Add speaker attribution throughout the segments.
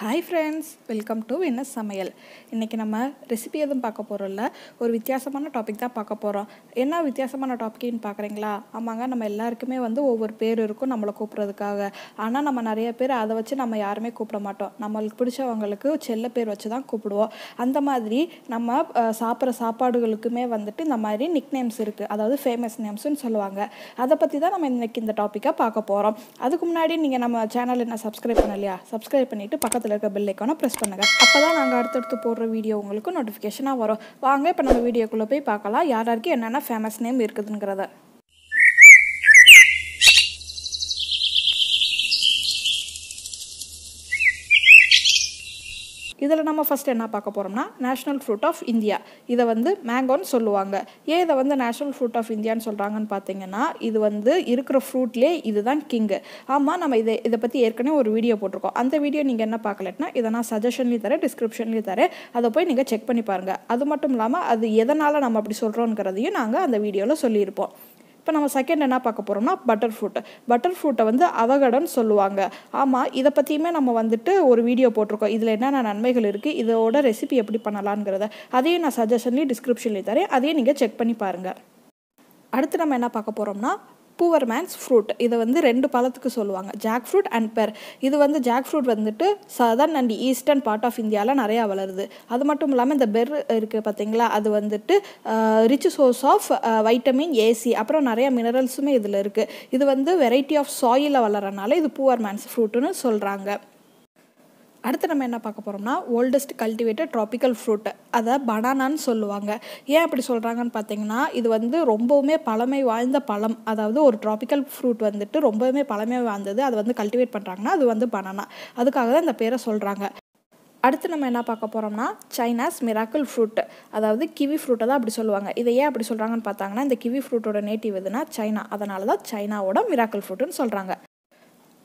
Speaker 1: hi friends welcome to என்ன சமையல் இன்றைக்கி நம்ம ரெசிபி எதுவும் பார்க்க போகிறோம்ல ஒரு வித்தியாசமான டாபிக் தான் பார்க்க போகிறோம் என்ன வித்தியாசமான டாபிக்னு பார்க்குறீங்களா ஆமாங்க நம்ம எல்லாருக்குமே வந்து ஒவ்வொரு பேர் இருக்கும் நம்மளை கூப்பிட்றதுக்காக ஆனால் நம்ம நிறைய பேர் அதை வச்சு நம்ம யாருமே கூப்பிட மாட்டோம் நம்மளுக்கு பிடிச்சவங்களுக்கு செல்ல பேர் வச்சு தான் கூப்பிடுவோம் அந்த மாதிரி நம்ம சாப்பிட்ற சாப்பாடுகளுக்குமே வந்துட்டு இந்த மாதிரி நிக் நேம்ஸ் இருக்குது அதாவது ஃபேமஸ் நேம்ஸ்னு சொல்லுவாங்க அதை பற்றி தான் நம்ம இன்றைக்கி இந்த டாப்பிக்காக பார்க்க போகிறோம் அதுக்கு முன்னாடி நீங்கள் நம்ம சேனல் என்ன சப்ஸ்கிரைப் பண்ணலையா சப்ஸ்கிரைப் பண்ணிவிட்டு பக்கத்தில் பக்கத்தில் இருக்க பெல் ஐக்கானை ப்ரெஸ் பண்ணுங்கள் அப்போ தான் நாங்கள் அடுத்தடுத்து போடுற வீடியோ உங்களுக்கு நோட்டிஃபிகேஷனாக வரும் வாங்க இப்போ நம்ம வீடியோக்குள்ளே போய் பார்க்கலாம் யார் யாருக்கு என்னென்ன ஃபேமஸ் நேம் இருக்குதுங்கிறத இதில் நம்ம ஃபஸ்ட் என்ன பார்க்க போகிறோம்னா நேஷ்னல் ஃப்ரூட் ஆஃப் இந்தியா இதை வந்து மேங்கோன்னு சொல்லுவாங்க ஏன் இதை வந்து நேஷ்னல் ஃப்ரூட் ஆஃப் இந்தியான்னு சொல்கிறாங்கன்னு பார்த்தீங்கன்னா இது வந்து இருக்கிற ஃப்ரூட்லேயே இதுதான் கிங்கு ஆமாம் நம்ம இதை இதை பற்றி ஏற்கனவே ஒரு வீடியோ போட்டிருக்கோம் அந்த வீடியோ நீங்கள் என்ன பார்க்கலட்டினா இதை நான் சஜஷன்லேயும் தரேன் டிஸ்கிரிப்ஷன்லேயும் தரேன் அதை போய் நீங்கள் செக் பண்ணி பாருங்கள் அது மட்டும் இல்லாமல் அது எதனால் நம்ம அப்படி சொல்கிறோங்கிறதையும் நாங்கள் அந்த வீடியோவில் சொல்லியிருப்போம் இப்போ நம்ம செகண்ட் என்ன பார்க்க போகிறோம்னா பட்டர் ஃப்ரூட் பட்டர் ஃப்ரூட்டை வந்து அவகடன்னு சொல்லுவாங்க ஆமாம் இதை பற்றியுமே நம்ம வந்துட்டு ஒரு வீடியோ போட்டிருக்கோம் இதில் என்னென்ன நன்மைகள் இருக்குது இதோட ரெசிபி எப்படி பண்ணலாங்கிறத அதையும் நான் சஜஷன்லேயும் டிஸ்கிரிப்ஷன்லேயும் தரேன் அதையும் நீங்கள் செக் பண்ணி பாருங்கள் அடுத்து நம்ம என்ன பார்க்க போகிறோம்னா பூவர் மேன்ஸ் ஃப்ரூட் இதை வந்து ரெண்டு பழத்துக்கு சொல்லுவாங்க ஜாக் ஃப்ரூட் அண்ட் பெர் இது வந்து ஜாக் ஃப்ரூட் வந்துட்டு southern and eastern part of இந்தியாவில் நிறையா வளருது அது மட்டும் இல்லாமல் இந்த பெர் இருக்குது பார்த்தீங்களா அது வந்துட்டு rich source of vitamin A C அப்புறம் நிறையா மினரல்ஸுமே இதில் இருக்குது இது வந்து வெரைட்டி ஆஃப் சாயிலில் வளரனால இது பூவர் மேன்ஸ் ஃப்ரூட்டுன்னு சொல்கிறாங்க அடுத்து நம்ம என்ன பார்க்க போகிறோம்னா ஓல்டஸ்ட் கல்டிவேட்டட் ட்ராபிக்கல் ஃப்ரூட் அதை பனானான்னு சொல்லுவாங்க ஏன் அப்படி சொல்கிறாங்கன்னு பார்த்தீங்கன்னா இது வந்து ரொம்பவுமே பழமை வாய்ந்த பழம் அதாவது ஒரு ட்ராபிக்கல் ஃப்ரூட் வந்துட்டு ரொம்பவுமே பழமை வாய்ந்தது அதை வந்து கல்டிவேட் பண்ணுறாங்கன்னா அது வந்து பனானா அதுக்காக தான் இந்த பேரை சொல்கிறாங்க அடுத்து நம்ம என்ன பார்க்க போகிறோம்னா சைனாஸ் மிராக்கிள் ஃப்ரூட் அதாவது கிவி ஃப்ரூட்டை தான் அப்படி சொல்லுவாங்க இதை ஏன் அப்படி சொல்கிறாங்கன்னு பார்த்தாங்கன்னா இந்த கிவி ஃப்ரூட்டோட நேட்டிவ் எதுனா சைனா அதனால தான் சைனாவோட மிராக்கிள் ஃப்ரூட்டுன்னு சொல்கிறாங்க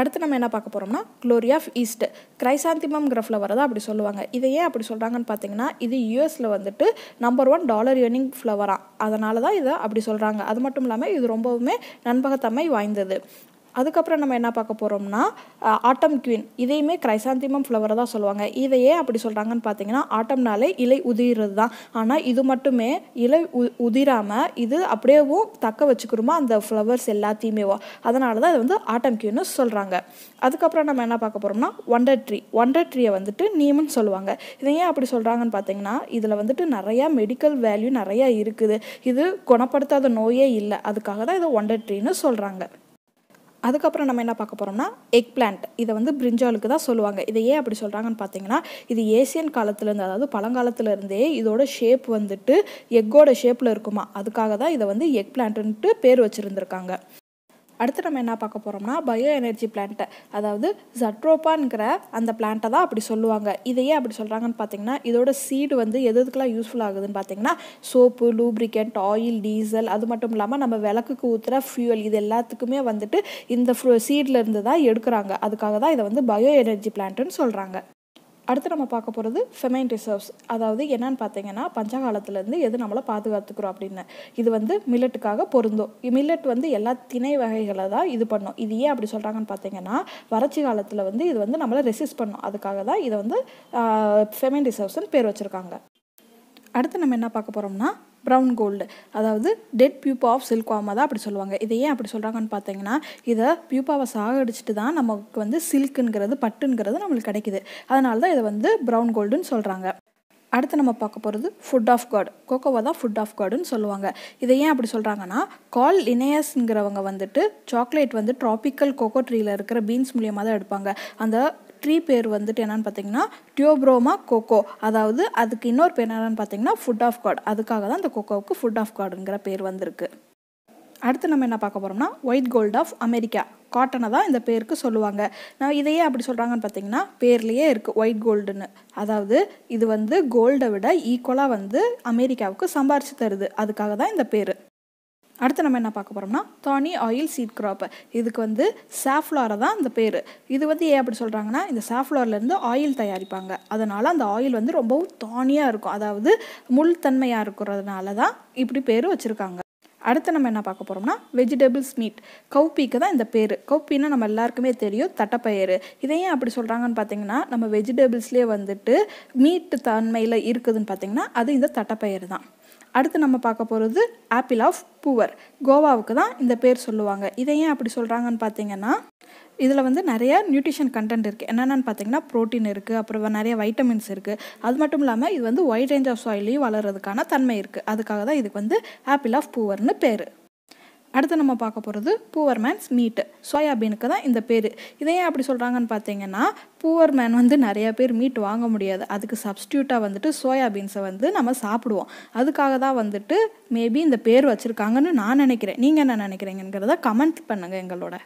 Speaker 1: அடுத்து நம்ம என்ன பார்க்க போகிறோம்னா க்ளோரி ஆஃப் ஈஸ்ட் கிரைசாந்திமம் கிரஃபில் வரதா அப்படி சொல்லுவாங்க இதை ஏன் அப்படி சொல்கிறாங்கன்னு பார்த்தீங்கன்னா இது யூஎஸில் வந்துட்டு நம்பர் ஒன் டாலர் ஏர்னிங் ஃப்ளவராக அதனால தான் இதை அப்படி சொல்கிறாங்க அது மட்டும் இல்லாமல் இது ரொம்பவுமே நண்பகத்தன்மை வாய்ந்தது அதுக்கப்புறம் நம்ம என்ன பார்க்க போகிறோம்னா ஆட்டம் குயின் இதையுமே கிரைசாந்திமம் ஃப்ளவரை தான் சொல்லுவாங்க இதை ஏன் அப்படி சொல்கிறாங்கன்னு பார்த்தீங்கன்னா ஆட்டம்னாலே இலை உதிர்றது தான் ஆனால் இது மட்டுமே இலை உ உதிராமல் இது அப்படியேவும் தக்க வச்சுக்கிறோமோ அந்த ஃப்ளவர்ஸ் எல்லாத்தையுமே அதனால தான் இது வந்து ஆட்டம் கியூன்னு சொல்கிறாங்க அதுக்கப்புறம் நம்ம என்ன பார்க்க போகிறோம்னா ஒண்டர் ட்ரீ ஒண்டர் ட்ரீயை வந்துட்டு நீம்னு சொல்லுவாங்க இதை ஏன் அப்படி சொல்கிறாங்கன்னு பார்த்தீங்கன்னா இதில் வந்துட்டு நிறையா மெடிக்கல் வேல்யூ நிறையா இருக்குது இது குணப்படுத்தாத நோயே இல்லை அதுக்காக தான் இதை ஒண்டர் ட்ரீன்னு சொல்கிறாங்க அதுக்கப்புறம் நம்ம என்ன பார்க்க போகிறோம்னா எக் பிளான்ட் இதை வந்து பிரிஞ்சாலுக்கு தான் சொல்லுவாங்க இதை ஏன் அப்படி சொல்கிறாங்கன்னு பார்த்தீங்கன்னா இது ஏசியன் காலத்துலேருந்து அதாவது பழங்காலத்துலேருந்தே இதோட ஷேப் வந்துட்டு எக்கோட ஷேப்பில் இருக்குமா அதுக்காக தான் இதை வந்து எக் பிளான்ட்டுன்ட்டு பேர் வச்சுருந்துருக்காங்க அடுத்து நம்ம என்ன பார்க்க போகிறோம்னா பயோ எனர்ஜி பிளான்ட்டை அதாவது ஜட்ரோப்பான்கிற அந்த பிளான்ட்டை தான் அப்படி சொல்லுவாங்க இதையே அப்படி சொல்கிறாங்கன்னு பார்த்தீங்கன்னா இதோட சீடு வந்து எது எதுக்கெலாம் யூஸ்ஃபுல் ஆகுதுன்னு பார்த்தீங்கன்னா சோப்பு லூப்ரிகெண்ட் ஆயில் டீசல் அது மட்டும் இல்லாமல் நம்ம விளக்குக்கு ஊற்றுற ஃபியூவல் இது எல்லாத்துக்குமே வந்துட்டு இந்த ஃப்ரூ சீட்லேருந்து தான் எடுக்கிறாங்க அதுக்காக தான் இதை வந்து பயோ எனர்ஜி பிளான்ட்டுன்னு சொல்கிறாங்க அடுத்து நம்ம பார்க்க போகிறது ஃபெமைன் ரிசர்வ்ஸ் அதாவது என்னன்னு பார்த்தீங்கன்னா பஞ்சகாலத்துலேருந்து எது நம்மளை பாதுகாத்துக்கிறோம் அப்படின்னு இது வந்து மில்லட்டுக்காக பொருந்தும் மில்லட் வந்து எல்லா திணை வகைகளை தான் இது பண்ணும் இது ஏன் அப்படி சொல்கிறாங்கன்னு பார்த்தீங்கன்னா வறட்சி காலத்தில் வந்து இது வந்து நம்மளை ரெசிஸ்ட் பண்ணும் அதுக்காக தான் இதை வந்து ஃபெமைன் ரிசர்வ்ஸ்னு பேர் வச்சுருக்காங்க அடுத்து நம்ம என்ன பார்க்க போகிறோம்னா ப்ரௌன் கோல்டு அதாவது டெட் பியூப்பா ஆஃப் சில்க்வாமா தான் அப்படி சொல்லுவாங்க இதை ஏன் அப்படி சொல்கிறாங்கன்னு பார்த்தீங்கன்னா இதை பியூப்பாவை சாகடிச்சிட்டு தான் நமக்கு வந்து சில்க்குங்கிறது பட்டுங்கிறது நம்மளுக்கு கிடைக்கிது அதனால தான் இதை வந்து ப்ரௌன் கோல்டுன்னு சொல்கிறாங்க அடுத்து நம்ம பார்க்க போகிறது ஃபுட் ஆஃப் காட் கோகோவா தான் ஃபுட் ஆஃப் காடுன்னு சொல்லுவாங்க இதை ஏன் அப்படி சொல்கிறாங்கன்னா கால் இனேயஸ்ங்கிறவங்க வந்துட்டு சாக்லேட் வந்து ட்ராபிக்கல் கோகோ ட்ரீயில் இருக்கிற பீன்ஸ் மூலியமாக தான் எடுப்பாங்க அந்த ட்ரீ பேர் வந்துட்டு என்னென்னு பார்த்தீங்கன்னா டியோப்ரோமா கோகோ அதாவது அதுக்கு இன்னொரு பேர் என்னென்னு பார்த்தீங்கன்னா ஃபுட் ஆஃப் காட் அதுக்காக தான் இந்த கோகோவுக்கு ஃபுட் ஆஃப் காடுங்கிற பேர் வந்திருக்கு அடுத்து நம்ம என்ன பார்க்க போகிறோம்னா ஒயிட் கோல்ட் ஆஃப் அமெரிக்கா காட்டனை தான் இந்த பேருக்கு சொல்லுவாங்க நான் இதையே அப்படி சொல்கிறாங்கன்னு பார்த்தீங்கன்னா பேர்லேயே இருக்குது ஒயிட் கோல்டுன்னு அதாவது இது வந்து கோல்டை விட ஈக்குவலாக வந்து அமெரிக்காவுக்கு சம்பாரித்து தருது அதுக்காக தான் இந்த பேர் அடுத்து நம்ம என்ன பார்க்க போகிறோம்னா தானி ஆயில் சீட் கிராப்பு இதுக்கு வந்து சாஃப்ளாரை தான் இந்த பேர் இது வந்து ஏன் அப்படி சொல்கிறாங்கன்னா இந்த சாஃப்லார்லேருந்து ஆயில் தயாரிப்பாங்க அதனால் அந்த ஆயில் வந்து ரொம்பவும் தானியாக இருக்கும் அதாவது முள் தன்மையாக இருக்கிறதுனால தான் இப்படி பேர் வச்சுருக்காங்க அடுத்து நம்ம என்ன பார்க்க போகிறோம்னா வெஜிடபிள்ஸ் மீட் கௌப்பிக்கு தான் இந்த பேர் கௌப்பின்னா நம்ம எல்லாருக்குமே தெரியும் தட்டப்பயிறு இதை ஏன் அப்படி சொல்கிறாங்கன்னு பார்த்தீங்கன்னா நம்ம வெஜிடபிள்ஸ்லேயே வந்துட்டு மீட்டு தன்மையில் இருக்குதுன்னு பார்த்தீங்கன்னா அது இந்த தட்டப்பயிறு தான் அடுத்து நம்ம பார்க்க போகிறது ஆப்பிள் ஆஃப் பூவர் கோவாவுக்கு தான் இந்த பேர் சொல்லுவாங்க இதை ஏன் அப்படி சொல்கிறாங்கன்னு பார்த்தீங்கன்னா இதில் வந்து நிறைய நியூட்ரிஷன் கண்டென்ட் இருக்குது என்னென்னு பார்த்தீங்கன்னா ப்ரோட்டீன் இருக்குது அப்புறம் நிறைய வைட்டமின்ஸ் இருக்குது அது மட்டும் இல்லாமல் இது வந்து ஒயிட் ரேஞ்ச் ஆஃப் சாயிலையும் வளர்கிறதுக்கான தன்மை இருக்குது அதுக்காக தான் இதுக்கு வந்து ஆப்பிள் ஆஃப் பூவர்னு பேர் அடுத்து நம்ம பார்க்க போகிறது பூவர் மேன்ஸ் மீட்டு சோயாபீனுக்கு தான் இந்த பேர் இதை ஏன் அப்படி சொல்கிறாங்கன்னு பார்த்தீங்கன்னா பூவர் மேன் வந்து நிறைய பேர் மீட் வாங்க முடியாது அதுக்கு சப்ஸ்டியூட்டாக வந்துட்டு சோயாபீன்ஸை வந்து நம்ம சாப்பிடுவோம் அதுக்காக தான் வந்துட்டு மேபி இந்த பேர் வச்சுருக்காங்கன்னு நான் நினைக்கிறேன் நீங்கள் என்ன நினைக்கிறீங்கிறத கமெண்ட் பண்ணுங்கள் எங்களோட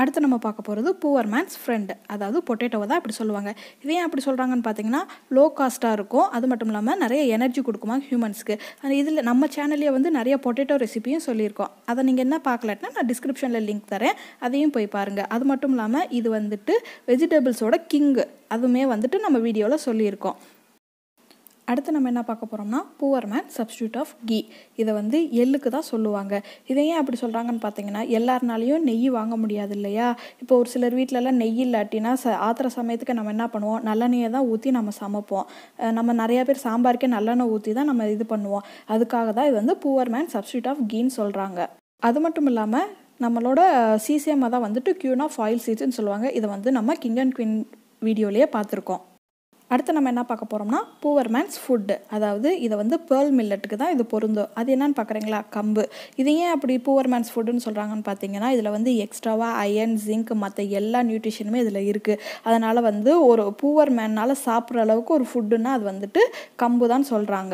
Speaker 1: அடுத்து நம்ம பார்க்க போகிறது புவர் மேன்ஸ் ஃப்ரெண்டு அதாவது பொட்டேட்டோவை தான் இப்படி சொல்லுவாங்க இதே ஏன் அப்படி சொல்கிறாங்கன்னு பார்த்தீங்கன்னா லோ காஸ்ட்டாக இருக்கும் அது மட்டும் இல்லாமல் நிறைய எனர்ஜி கொடுக்குமா ஹியூமன்ஸ்க்கு இதில் நம்ம சேனல்லையே வந்து நிறைய பொட்டேட்டோ ரெசிபியும் சொல்லியிருக்கோம் அதை நீங்கள் என்ன பார்க்கலட்டினா நான் டிஸ்கிரிப்ஷனில் லிங்க் தரேன் அதையும் போய் பாருங்கள் அது மட்டும் இல்லாமல் இது வந்துட்டு வெஜிடபிள்ஸோட கிங்கு அதுவுமே வந்துட்டு நம்ம வீடியோவில் சொல்லியிருக்கோம் அடுத்து நம்ம என்ன பார்க்க போகிறோம்னா poor man substitute of ghee இதை வந்து எள்ளுக்கு தான் சொல்லுவாங்க இதை ஏன் அப்படி சொல்கிறாங்கன்னு பார்த்தீங்கன்னா எல்லாருனாலையும் நெய் வாங்க முடியாது இல்லையா இப்போ ஒரு சிலர் வீட்டிலலாம் நெய் இல்லாட்டினா ச ஆத்திர சமயத்துக்கு நம்ம என்ன பண்ணுவோம் நல்லெண்ணெயை தான் ஊற்றி நம்ம சமைப்போம் நம்ம நிறையா பேர் சாம்பாருக்கே நல்லெண்ணெய் ஊற்றி தான் நம்ம இது பண்ணுவோம் அதுக்காக தான் இது வந்து புவர் மேன் சப்ஸ்டியூட் ஆஃப் கீன்னு சொல்கிறாங்க அது மட்டும் இல்லாமல் நம்மளோட சிசிஎம்மை தான் வந்துட்டு க்யூன் ஆஃப் ஆயில் சீட்ஸ்ன்னு சொல்லுவாங்க இதை வந்து நம்ம கிங் அண்ட் குவின் வீடியோலேயே பார்த்துருக்கோம் அடுத்து நம்ம என்ன பார்க்க போகிறோம்னா பூவர் மேன்ஸ் ஃபுட்டு அதாவது இதை வந்து பேர்ல் மில்லட்டுக்கு தான் இது பொருந்தும் அது என்னன்னு பார்க்குறீங்களா கம்பு இது ஏன் அப்படி பூவர் மேன்ஸ் ஃபுட்டுன்னு சொல்கிறாங்கன்னு பார்த்தீங்கன்னா இதில் வந்து எக்ஸ்ட்ராவாக அயன் ஜிங்க் மற்ற எல்லா நியூட்ரிஷனுமே இதில் இருக்குது அதனால் வந்து ஒரு பூவர் மேன்னால் சாப்பிட்ற அளவுக்கு ஒரு ஃபுட்டுன்னா அது வந்துட்டு கம்பு தான் சொல்கிறாங்க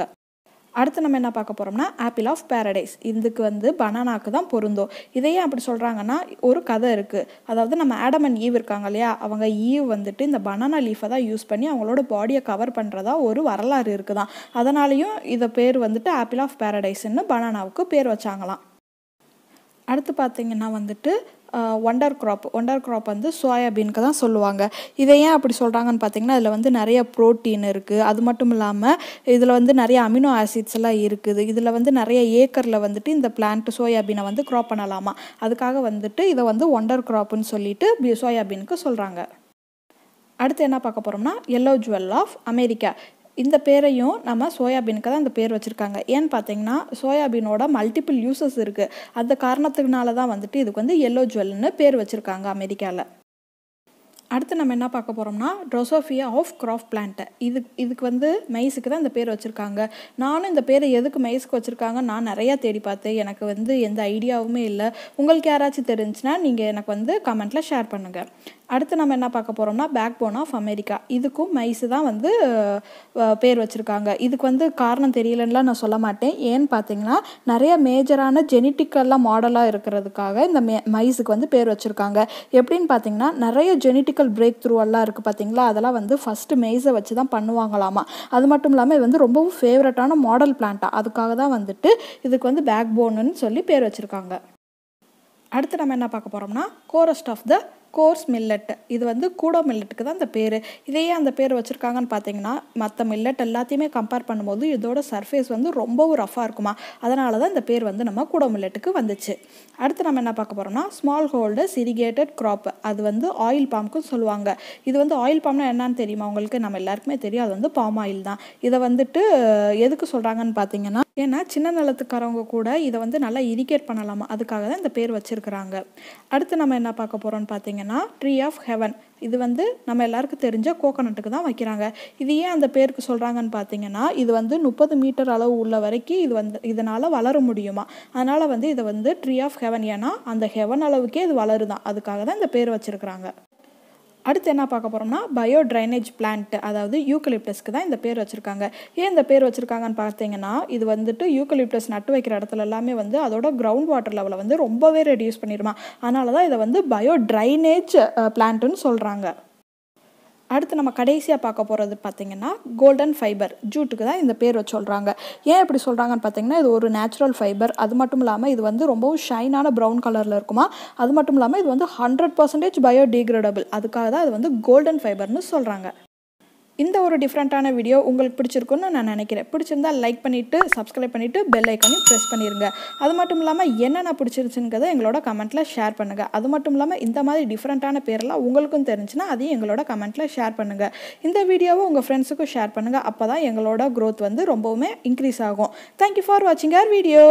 Speaker 1: அடுத்து நம்ம என்ன பார்க்க போகிறோம்னா ஆப்பிள் ஆஃப் பேரடைஸ் இதுக்கு வந்து பனானாக்கு தான் பொருந்தோம் இதையே அப்படி சொல்கிறாங்கன்னா ஒரு கதை இருக்குது அதாவது நம்ம ஆடம் அண்ட் ஈவ் இருக்காங்க இல்லையா அவங்க ஈவ் வந்துட்டு இந்த பனானா லீஃபை தான் யூஸ் பண்ணி அவங்களோட பாடியை கவர் பண்ணுறதா ஒரு வரலாறு இருக்குதான் அதனாலையும் இதை பேர் வந்துட்டு ஆப்பிள் ஆஃப் பேரடைஸ்ன்னு பனானாவுக்கு பேர் வச்சாங்களாம் அடுத்து பார்த்திங்கன்னா வந்துட்டு ஒண்டர் க்ராப் ஒண்டர் க்ராப் வந்து சோயாபீனுக்கு தான் சொல்லுவாங்க இதை ஏன் அப்படி சொல்கிறாங்கன்னு பார்த்தீங்கன்னா அதில் வந்து நிறைய ப்ரோட்டீன் இருக்குது அது மட்டும் இல்லாமல் இதில் வந்து நிறைய அமினோ ஆசிட்ஸ் எல்லாம் இருக்குது இதில் வந்து நிறைய ஏக்கரில் வந்துட்டு இந்த பிளான்ட் சோயாபீனை வந்து க்ராப் பண்ணலாமா அதுக்காக வந்துட்டு இதை வந்து ஒண்டர் க்ராப்னு சொல்லிட்டு சோயாபீனுக்கு சொல்கிறாங்க அடுத்து என்ன பார்க்க போகிறோம்னா எல்லோ ஜுவல் ஆஃப் அமெரிக்கா இந்த பேரையும் நம்ம சோயாபீனுக்கு தான் இந்த பேர் வச்சுருக்காங்க ஏன்னு பார்த்தீங்கன்னா சோயாபீனோட மல்டிபிள் யூசஸ் இருக்குது அந்த காரணத்துக்குனால தான் வந்துட்டு இதுக்கு வந்து எல்லோ ஜுவல்னு பேர் வச்சுருக்காங்க அமெரிக்காவில் அடுத்து நம்ம என்ன பார்க்க போகிறோம்னா ட்ரொசோஃபியா ஆஃப் கிராஃப் பிளான்ட்டை இது இதுக்கு வந்து மெய்ஸுக்கு தான் இந்த பேர் வச்சுருக்காங்க நானும் இந்த பேரை எதுக்கு மெய்ஸுக்கு வச்சுருக்காங்க நான் நிறையா தேடி பார்த்தேன் எனக்கு வந்து எந்த ஐடியாவுமே இல்லை உங்களுக்கு யாராச்சும் தெரிஞ்சுன்னா நீங்கள் எனக்கு வந்து கமெண்ட்டில் ஷேர் பண்ணுங்கள் அடுத்து நம்ம என்ன பார்க்க போகிறோம்னா பேக் போன் ஆஃப் அமெரிக்கா இதுக்கும் மைஸு தான் வந்து பேர் வச்சுருக்காங்க இதுக்கு வந்து காரணம் தெரியலன்னா நான் சொல்ல மாட்டேன் ஏன்னு பார்த்தீங்கன்னா நிறைய மேஜரான ஜெனிட்டிக்கல்லாம் மாடலாக இருக்கிறதுக்காக இந்த மே மைஸுக்கு வந்து பேர் வச்சுருக்காங்க எப்படின்னு பார்த்தீங்கன்னா நிறைய ஜெனிட்டிக்கல் பிரேக் த்ரூவெல்லாம் இருக்குது பார்த்தீங்களா அதெல்லாம் வந்து ஃபஸ்ட்டு மெய்ஸை வச்சு தான் பண்ணுவாங்களாமா அது மட்டும் இல்லாமல் இது வந்து ரொம்பவும் ஃபேவரட்டான மாடல் பிளான்ட்டாக அதுக்காக தான் வந்துட்டு இதுக்கு வந்து பேக் போனுன்னு சொல்லி பேர் வச்சுருக்காங்க அடுத்து நம்ம என்ன பார்க்க போகிறோம்னா coarsest of the coarse millet இது வந்து கூடோ மில்லட்டுக்கு தான் இந்த பேர் இதையே அந்த பேர் வச்சுருக்காங்கன்னு பார்த்தீங்கன்னா மற்ற மில்லட் எல்லாத்தையுமே கம்பேர் பண்ணும்போது இதோட சர்ஃபேஸ் வந்து ரொம்பவும் ரஃபாக இருக்குமா அதனால தான் இந்த பேர் வந்து நம்ம கூடோ மில்லட்டுக்கு வந்துச்சு அடுத்து நம்ம என்ன பார்க்க போகிறோம்னா ஸ்மால் ஹோல்டர்ஸ் இரிகேட்டட் க்ராப் அது வந்து ஆயில் பாம்புக்கும் சொல்லுவாங்க இது வந்து ஆயில் பாம்னா என்னன்னு தெரியுமா உங்களுக்கு நம்ம எல்லாருக்குமே தெரியும் அது வந்து பாம் ஆயில் தான் இதை வந்துட்டு எதுக்கு சொல்கிறாங்கன்னு பார்த்தீங்கன்னா ஏன்னா சின்ன நிலத்துக்காரவங்க கூட இதை வந்து நல்லா இரிகேட் பண்ணலாமா அதுக்காக தான் இந்த பேர் வச்சுருக்கிறாங்க அடுத்து நம்ம என்ன பார்க்க போகிறோம்னு பார்த்தீங்கன்னா ட்ரீ ஆஃப் ஹெவன் இது வந்து நம்ம எல்லாருக்கும் தெரிஞ்ச கோகோனட்டுக்கு தான் வைக்கிறாங்க இது ஏன் அந்த பேருக்கு சொல்கிறாங்கன்னு பார்த்தீங்கன்னா இது வந்து முப்பது மீட்டர் அளவு உள்ள வரைக்கும் இது வந்து இதனால் வளர முடியுமா அதனால் வந்து இதை வந்து ட்ரீ ஆஃப் ஹெவன் ஏன்னா அந்த ஹெவன் அளவுக்கே இது வளருதான் அதுக்காக தான் இந்த பேர் வச்சுருக்கிறாங்க அடுத்து என்ன பார்க்க போகிறோம்னா பயோ ட்ரைனேஜ் பிளான்ட் அதாவது யூக்கலிப்டஸ்க்கு தான் இந்த பேர் வச்சுருக்காங்க ஏன் இந்த பேர் வச்சுருக்காங்கன்னு பார்த்தீங்கன்னா இது வந்துட்டு யூக்கலிப்டஸ் நட்டு வைக்கிற இடத்துல எல்லாமே வந்து அதோட கிரவுண்ட் வாட்டர் லெவலை வந்து ரொம்பவே ரெடியூஸ் பண்ணிடுமா அதனால தான் இதை வந்து பயோ ட்ரைனேஜ் பிளான்ட்டுன்னு சொல்கிறாங்க அடுத்து நம்ம கடைசியாக பார்க்க போகிறது பார்த்திங்கன்னா கோல்டன் ஃபைபர் ஜூட்டுக்கு தான் இந்த பேர் வச்சு சொல்கிறாங்க ஏன் இப்படி சொல்கிறாங்கன்னு பார்த்தீங்கன்னா இது ஒரு நேச்சுரல் ஃபைபர் அது மட்டும் இல்லாமல் இது வந்து ரொம்பவும் ஷைனான ப்ரௌன் கலரில் இருக்குமா அது மட்டும் இல்லாமல் இது வந்து ஹண்ட்ரட் பர்சன்டேஜ் பயோடிகிரேடபிள் அதுக்காக தான் அது வந்து கோல்டன் ஃபைபர்னு சொல்கிறாங்க இந்த ஒரு டிஃப்ரெண்ட்டான வீடியோ உங்களுக்கு பிடிச்சிருக்குன்னு நான் நினைக்கிறேன் பிடிச்சிருந்தா லைக் பண்ணிவிட்டு சப்ஸ்கிரைப் பண்ணிவிட்டு பெல் ஐக்கனையும் ப்ரெஸ் பண்ணிடுங்க அது மட்டும் இல்லாமல் என்னென்ன பிடிச்சிருச்சுங்கிறத எங்களோட கமெண்ட்டில் ஷேர் பண்ணுங்கள் அது மட்டும் இல்லாமல் இந்த மாதிரி டிஃப்ரெண்ட்டான பேரெல்லாம் உங்களுக்கும் தெரிஞ்சுன்னா அதையும் எங்களோட கமெண்ட்டில் ஷேர் பண்ணுங்கள் இந்த வீடியோவை உங்கள் ஃப்ரெண்ட்ஸுக்கும் ஷேர் பண்ணுங்கள் அப்போ தான் எங்களோட க்ரோத் வந்து ரொம்பவுமே இன்க்ரீஸ் ஆகும் தேங்க்யூ ஃபார் வாட்சிங் ஆர் வீடியோ